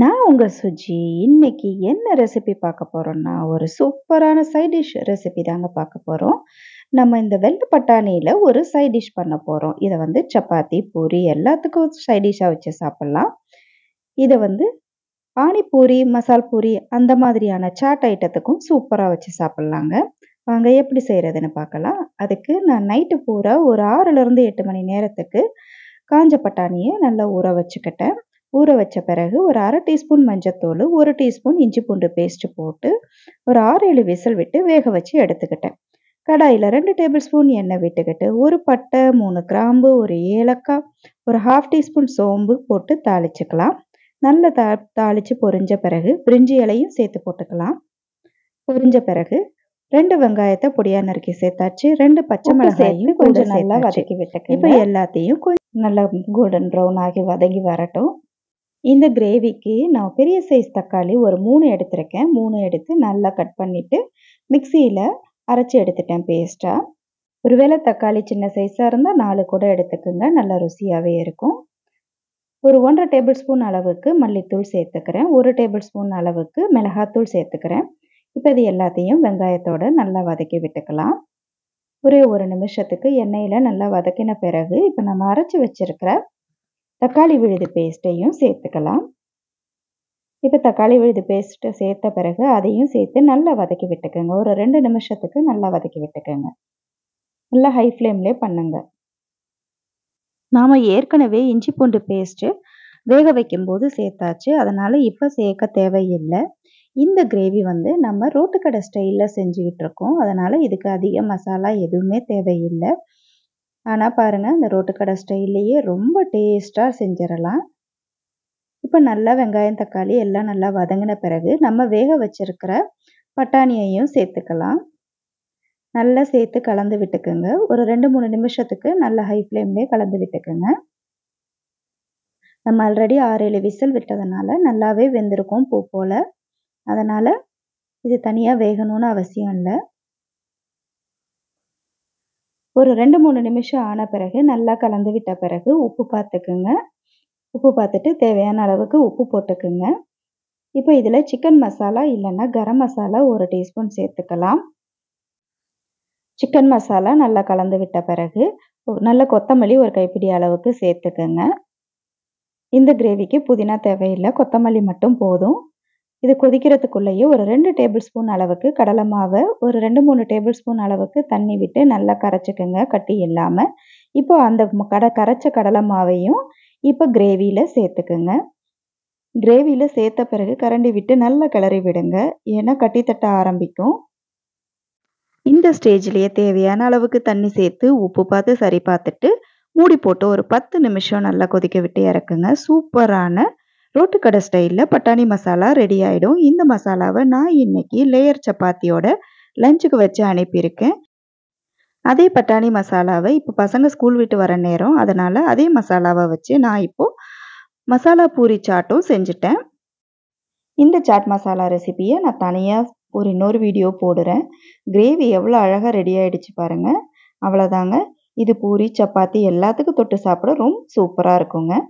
நான் உங்கள் சுஜி இன்னைக்கு என்ன ரெசிபி பார்க்க போகிறோம்னா ஒரு சூப்பரான சைட் டிஷ் ரெசிபி தாங்க பார்க்க போகிறோம் நம்ம இந்த வெள்ளை பட்டாணியில் ஒரு சைட் டிஷ் பண்ண போகிறோம் இதை வந்து சப்பாத்தி பூரி எல்லாத்துக்கும் சைட் டிஷ்ஷாக வச்சு சாப்பிட்லாம் இதை வந்து பானிபூரி மசால் பூரி அந்த மாதிரியான சாட் ஐட்டத்துக்கும் சூப்பராக வச்சு சாப்பிட்லாங்க வாங்க எப்படி செய்கிறதுன்னு பார்க்கலாம் அதுக்கு நான் நைட்டு பூரா ஒரு ஆறுலேருந்து எட்டு மணி நேரத்துக்கு காஞ்ச பட்டாணியை நல்லா ஊற வச்சுக்கிட்டேன் ஊற வச்ச பிறகு ஒரு அரை டீஸ்பூன் மஞ்சத்தூள் ஒரு டீஸ்பூன் இஞ்சி பூண்டு பேஸ்ட்டு போட்டு ஒரு ஆறு ஏழு விசில் விட்டு வேக வச்சு எடுத்துக்கிட்டேன் கடாயில் ரெண்டு டேபிள் ஸ்பூன் எண்ணெய் விட்டுக்கிட்டு ஒரு பட்டை மூணு கிராம்பு ஒரு ஏலக்காய் ஒரு ஹாஃப் டீஸ்பூன் சோம்பு போட்டு தாளிச்சுக்கலாம் நல்லா தா தாளித்து பொரிஞ்ச பிறகு பிரிஞ்சி இலையும் சேர்த்து போட்டுக்கலாம் பொரிஞ்ச பிறகு ரெண்டு வெங்காயத்தை பொடியா நறுக்கி சேர்த்தாச்சு ரெண்டு பச்சை மிளகாயும் கொஞ்சம் நல்லா வதக்கி விட்டுக்க இப்போ எல்லாத்தையும் கொஞ்சம் நல்லா கோல்டன் ப்ரௌன் ஆகி வதங்கி வரட்டும் இந்த கிரேவிக்கு நான் பெரிய சைஸ் தக்காளி ஒரு மூணு எடுத்திருக்கேன் மூணு எடுத்து நல்லா கட் பண்ணிவிட்டு மிக்சியில் அரைச்சி எடுத்துட்டேன் பேஸ்ட்டாக ஒருவேளை தக்காளி சின்ன சைஸாக இருந்தால் நாலு கூட எடுத்துக்கோங்க நல்லா ருசியாகவே இருக்கும் ஒரு ஒன்றரை டேபிள் ஸ்பூன் அளவுக்கு மல்லித்தூள் சேர்த்துக்கிறேன் ஒரு டேபிள் ஸ்பூன் அளவுக்கு மிளகாத்தூள் சேர்த்துக்கிறேன் இப்போ இது எல்லாத்தையும் வெங்காயத்தோடு நல்லா வதக்கி விட்டுக்கலாம் ஒரே ஒரு நிமிஷத்துக்கு எண்ணெயில் நல்லா வதக்கின பிறகு இப்போ நம்ம அரைச்சி வச்சுருக்கிற தக்காளி விழுது பேஸ்ட்டையும் சேர்த்துக்கலாம் இப்போ தக்காளி விழுது பேஸ்ட்டை சேர்த்த பிறகு அதையும் சேர்த்து நல்லா வதக்கி விட்டுக்கோங்க ஒரு ரெண்டு நிமிஷத்துக்கு நல்லா வதக்கி விட்டுக்கோங்க நல்லா ஹை ஃப்ளேம்லேயே பண்ணுங்க நாம் ஏற்கனவே இஞ்சி பூண்டு பேஸ்ட்டு வேக வைக்கும்போது சேர்த்தாச்சு அதனால் இப்போ சேர்க்க தேவையில்லை இந்த கிரேவி வந்து நம்ம ரோட்டுக்கடை ஸ்டைலில் செஞ்சுக்கிட்டு இருக்கோம் அதனால் இதுக்கு அதிக மசாலா எதுவுமே தேவையில்லை ஆனால் பாருங்கள் இந்த ரோட்டுக்கடை ஸ்டைல்லையே ரொம்ப டேஸ்ட்டாக செஞ்சிடலாம் இப்போ நல்லா வெங்காயம் தக்காளி எல்லாம் நல்லா வதங்கின பிறகு நம்ம வேக வச்சிருக்கிற பட்டாணியையும் சேர்த்துக்கலாம் நல்லா சேர்த்து கலந்து விட்டுக்குங்க ஒரு ரெண்டு மூணு நிமிஷத்துக்கு நல்லா ஹை ஃப்ளேம்லேயே கலந்து விட்டுக்குங்க நம்ம ஆல்ரெடி ஆறு ஏழு விசில் விட்டதுனால நல்லாவே வெந்திருக்கும் பூ போல் அதனால் இது தனியாக வேகணும்னு அவசியம் இல்லை ஒரு ரெண்டு மூணு நிமிஷம் ஆன பிறகு நல்லா கலந்து விட்ட பிறகு உப்பு பார்த்துக்குங்க உப்பு பார்த்துட்டு தேவையான அளவுக்கு உப்பு போட்டுக்குங்க இப்போ இதில் சிக்கன் மசாலா இல்லைன்னா கரம் மசாலா ஒரு டீஸ்பூன் சேர்த்துக்கலாம் சிக்கன் மசாலா நல்லா கலந்து விட்ட பிறகு நல்ல கொத்தமல்லி ஒரு கைப்பிடி அளவுக்கு சேர்த்துக்குங்க இந்த கிரேவிக்கு புதினா தேவையில்லை கொத்தமல்லி மட்டும் போதும் இது கொதிக்கிறதுக்குள்ளேயே ஒரு ரெண்டு டேபிள் ஸ்பூன் அளவுக்கு கடலை மாவை ஒரு ரெண்டு மூணு டேபிள் ஸ்பூன் அளவுக்கு தண்ணி விட்டு நல்லா கரைச்சிக்கோங்க கட்டி இல்லாமல் இப்போ அந்த கடை கரைச்ச கடலை மாவையும் இப்போ கிரேவியில் சேர்த்துக்குங்க கிரேவியில் சேர்த்த பிறகு கரண்டி விட்டு நல்லா கிளறி விடுங்க ஏன்னா கட்டி ஆரம்பிக்கும் இந்த ஸ்டேஜ்லேயே தேவையான அளவுக்கு தண்ணி சேர்த்து உப்பு பார்த்து சரி பார்த்துட்டு மூடி போட்டு ஒரு பத்து நிமிஷம் நல்லா கொதிக்க விட்டு இறக்குங்க சூப்பரான ரோட்டுக்கடை ஸ்டைலில் பட்டாணி மசாலா ரெடி ஆகிடும் இந்த மசாலாவை நான் இன்றைக்கி லேயர் சப்பாத்தியோட லஞ்சுக்கு வச்சு அனுப்பியிருக்கேன் அதே பட்டாணி மசாலாவை இப்போ பசங்க ஸ்கூல் விட்டு வர நேரம் அதனால் அதே மசாலாவை வச்சு நான் இப்போது மசாலா பூரி சாட்டும் செஞ்சுட்டேன் இந்த சாட் மசாலா ரெசிபியை நான் தனியாக ஒரு இன்னொரு வீடியோ போடுறேன் கிரேவி எவ்வளோ அழகாக ரெடி ஆகிடுச்சு பாருங்கள் அவ்வளோதாங்க இது பூரி சப்பாத்தி எல்லாத்துக்கும் தொட்டு சாப்பிட ரொம்ப சூப்பராக இருக்குங்க